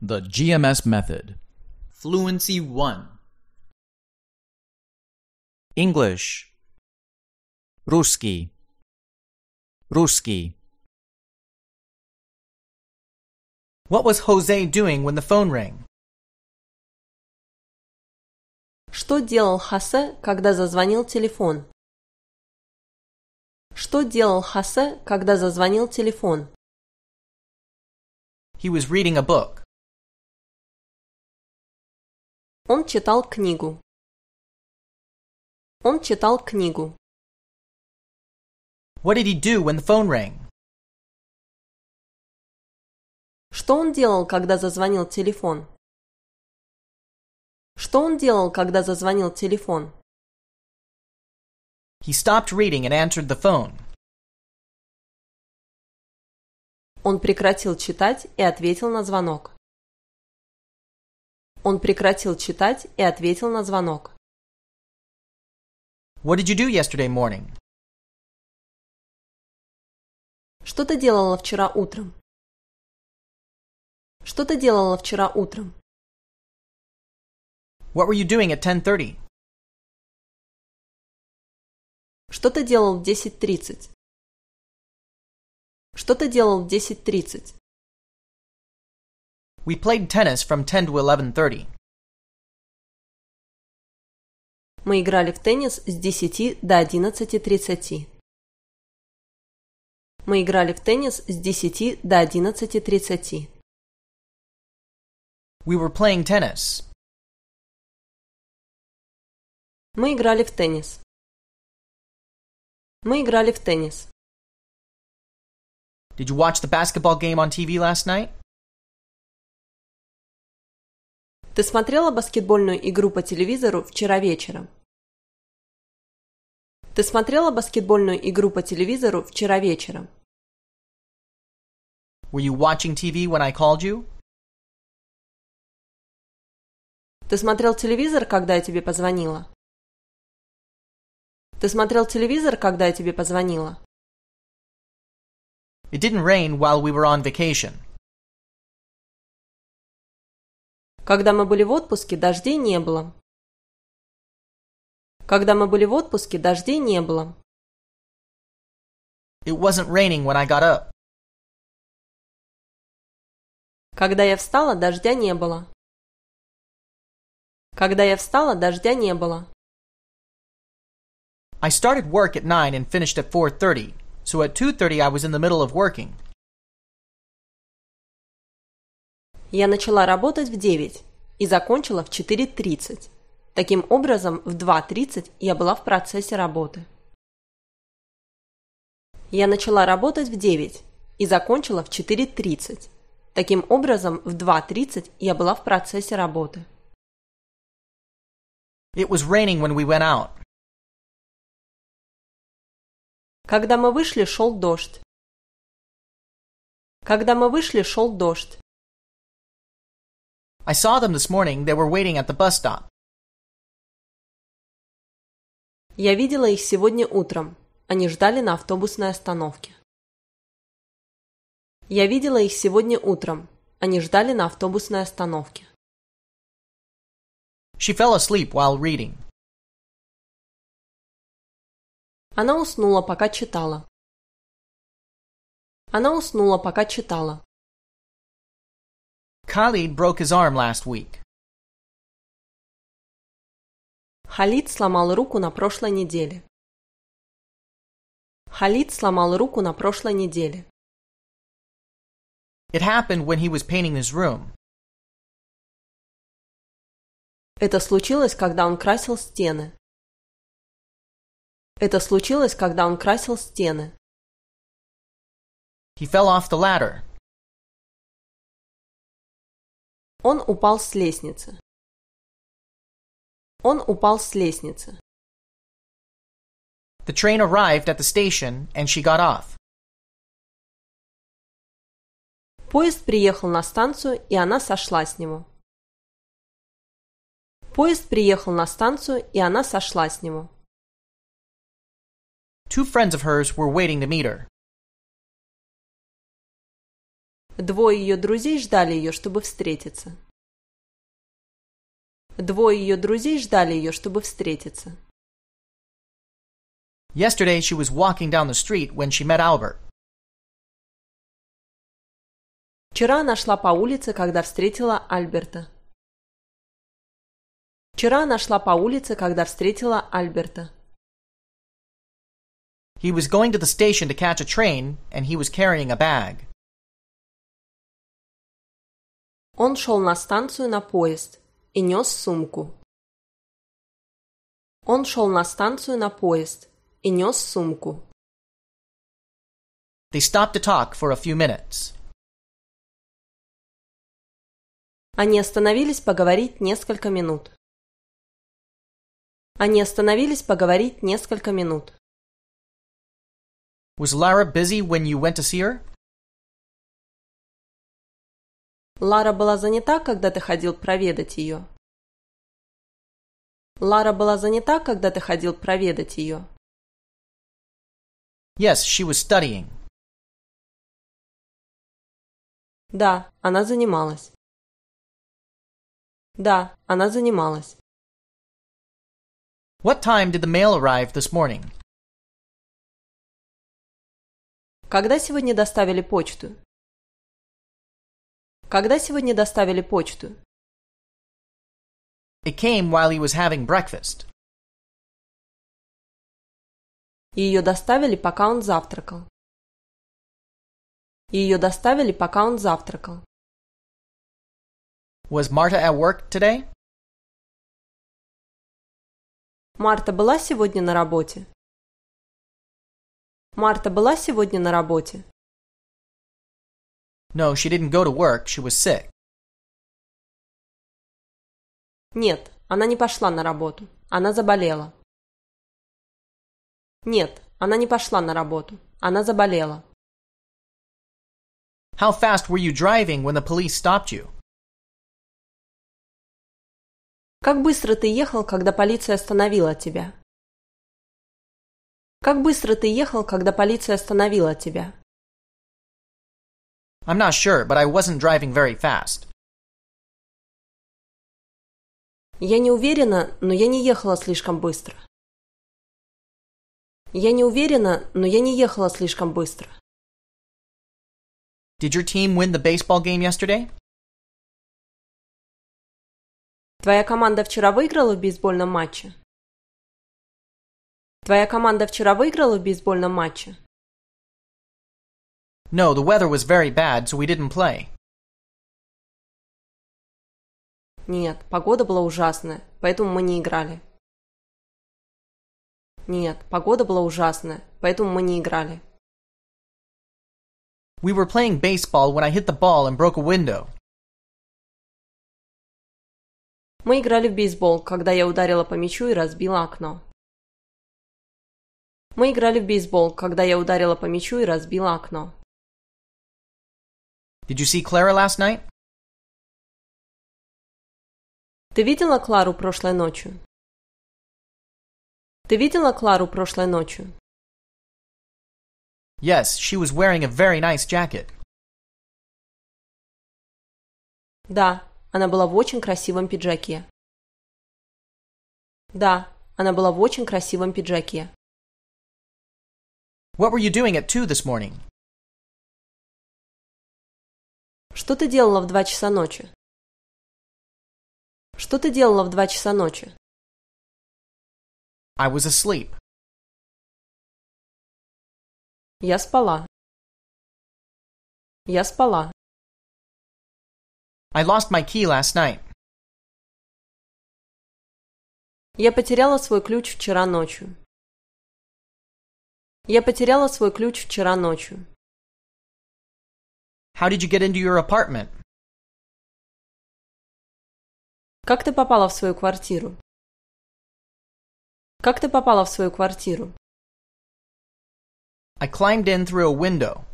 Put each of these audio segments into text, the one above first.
The GMS Method. Fluency 1. English. Ruski. Ruski. What was Jose doing when the phone rang? Что делал Хосе, когда зазвонил телефон? Что делал Хосе, когда зазвонил телефон? He was reading a book. Он читал книгу. Он читал книгу. What did he do when the phone rang? Что он делал, когда зазвонил телефон? Что он делал, когда зазвонил телефон? He stopped reading and answered the phone. Он прекратил читать и ответил на звонок. Он прекратил читать и ответил на звонок. What did you do yesterday morning? Что ты делала вчера утром? Что ты делала вчера утром? What were you doing at 10:30? Что ты делал в 10:30? Что ты делал в 10:30? We played tennis from 10 to 11:30. Мы играли в теннис с 10 до 11:30. Мы играли в теннис с 10 до 11:30. We were playing tennis. Мы играли в теннис. Мы играли в теннис. Did you watch the basketball game on TV last night? Ты смотрела баскетбольную игру по телевизору вчера вечером? Ты смотрела баскетбольную игру по телевизору вчера вечером? Were you watching TV when I called you? Ты смотрел телевизор, когда я тебе позвонила? Ты смотрел телевизор, когда я тебе позвонила? It didn't rain while we were on vacation. Когда мы были в отпуске, дождей не было. Когда мы были в отпуске, дождей не было. It wasn't raining when I got up. Когда я встала, дождя не было. Когда я встала, дождя не было. I started work at 9 and finished at 4:30. So at 2:30 I was in the middle of working. Я начала работать в 9 и закончила в 4.30. Таким образом, в 2.30 я была в процессе работы. Я начала работать в 9 и закончила в 4.30. Таким образом, в 2.30 я была в процессе работы. It was raining when we went out. Когда мы вышли, шел дождь. Когда мы вышли, шел дождь. I saw them this morning. They were waiting at the bus stop. Я видела их сегодня утром. Они ждали на автобусной остановке. Я видела их сегодня утром. Они ждали на автобусной остановке. She fell asleep while reading. Она уснула, пока читала. Она уснула, пока читала. Khalid broke his arm last week. Халид сломал руку на прошлой неделе. Халид сломал руку на прошлой неделе. It happened when he was painting his room. Это случилось, когда он красил стены. Это случилось, когда он красил стены. He fell off the ladder. Он упал с лестницы. Он упал с лестницы. The train arrived at the station, and she got off. Поезд приехал на станцию, и она сошла с него. Поезд приехал на станцию, и она сошла с него. Two friends of hers were waiting to meet her. Двое ее друзей ждали ее, чтобы встретиться. Двое ее друзей ждали ее, чтобы встретиться. Yesterday she was walking down the street when she met Albert. Вчера она шла по улице, когда встретила Альберта. Вчера она шла по улице, когда встретила Альберта. He was going to the station to catch a train, and he was carrying a bag. Он шел на станцию на поезд и нес сумку. Он шел на станцию на поезд и нес сумку. They stopped to talk for a few minutes. Они остановились поговорить несколько минут. Они остановились поговорить несколько минут. Was Lara busy when you went to see her? Лара была занята, когда ты ходил проведать ее. Лара была занята, когда ты ходил проведать ее. Yes, she was studying. Да, она занималась. Да, она занималась. What time did the mail arrive this morning? Когда сегодня доставили почту? Когда сегодня доставили почту? It came while he was having breakfast. Ее доставили, пока он завтракал. Ее доставили, пока он завтракал. Was Marta at work today? Марта была сегодня на работе? Марта была сегодня на работе? No, she didn't go to work. She was sick. Нет, она не пошла на работу. Она заболела. Нет, она не пошла на работу. Она заболела. How fast were you driving when the police stopped you? Как быстро ты ехал, когда полиция остановила тебя? Как быстро ты ехал, когда полиция остановила тебя? I'm not sure, but I wasn't driving very fast. Я не уверена, но я не ехала слишком быстро. Я не уверена, но я не ехала слишком быстро. Did your team win the baseball game yesterday? Твоя команда вчера выиграла в бейсбольном матче? Твоя команда вчера выиграла в бейсбольном матче? No, the weather was very bad, so we didn't play. Нет, погода была ужасная, поэтому мы не играли. Нет, погода была ужасная, поэтому мы не играли. We were playing baseball when I hit the ball and broke a window. Мы играли в бейсбол, когда я ударила по мячу и разбила окно. Мы играли в бейсбол, когда я ударила по мячу и разбила окно. Did you see Clara last night? Ты видела Клару прошлой ночью? Ты видела Клару прошлой ночью? Yes, she was wearing a very nice jacket. Да, она была в очень красивом пиджаке. Да, она была в очень красивом пиджаке. What were you doing at 2 this morning? Что ты делала в два часа ночи? Что ты делала в два часа ночи? I was asleep. Я спала. Я спала. I lost my key last night. Я потеряла свой ключ вчера ночью. Я потеряла свой ключ вчера ночью. How did you get into your apartment? Как ты попала в свою квартиру? Как ты попала в свою квартиру? I climbed in through a window.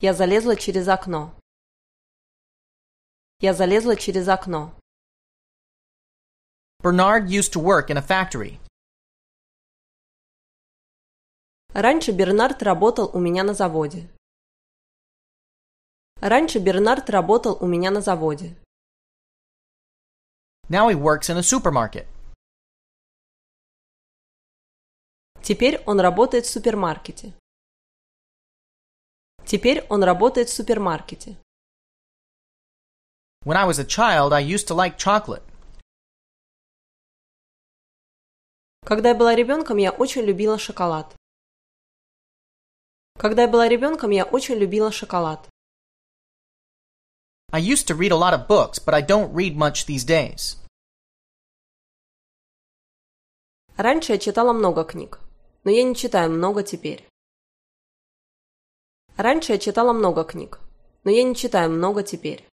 Я залезла через окно. Я залезла через окно. Bernard used to work in a factory. Раньше Бернард работал у меня на заводе. Раньше Бернард работал у меня на заводе. Now he works in a supermarket. Теперь он работает в супермаркете. Теперь он работает в супермаркете. When I was a child, I used to like chocolate. Когда я была ребенком, я очень любила шоколад. Когда я была ребенком, я очень любила шоколад. I used to read a lot of books, but I don't read much these days. Раньше я читала много книг, но я не читаю много теперь. Раньше я читала много книг, но я не читаю много теперь.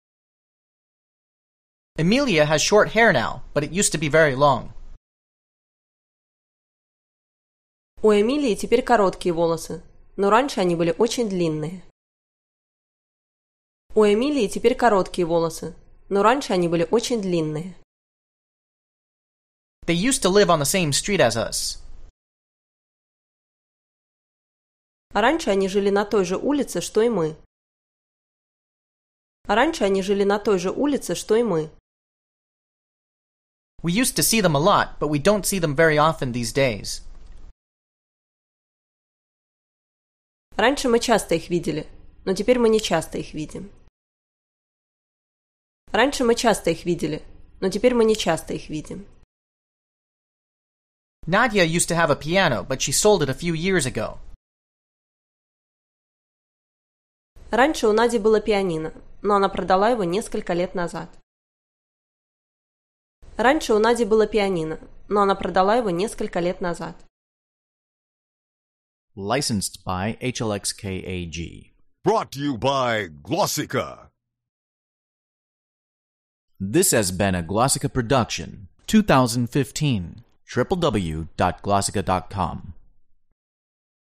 Emilia has short hair now, but it used to be very long. У Эмилии теперь короткие волосы, но раньше они были очень длинные. У Эмилии теперь короткие волосы, но раньше они были очень длинные. They used to live on the same street as us. А раньше они жили на той же улице, что и мы. А раньше они жили на той же улице, что и мы. We used to see them a lot, but we don't see them very often these days. Раньше мы часто их видели, но теперь мы не часто их видим. Раньше мы часто их видели, но теперь мы не часто их видим. Nadia used to have a piano, but she sold it a few years ago. Раньше у Нади было пианино, но она продала его несколько лет назад. Раньше у Нади было пианино, но она продала его несколько лет назад. Licensed by HLXKAG. Brought to you by Glossica. This has been a Glossica production, 2015. www.glossica.com.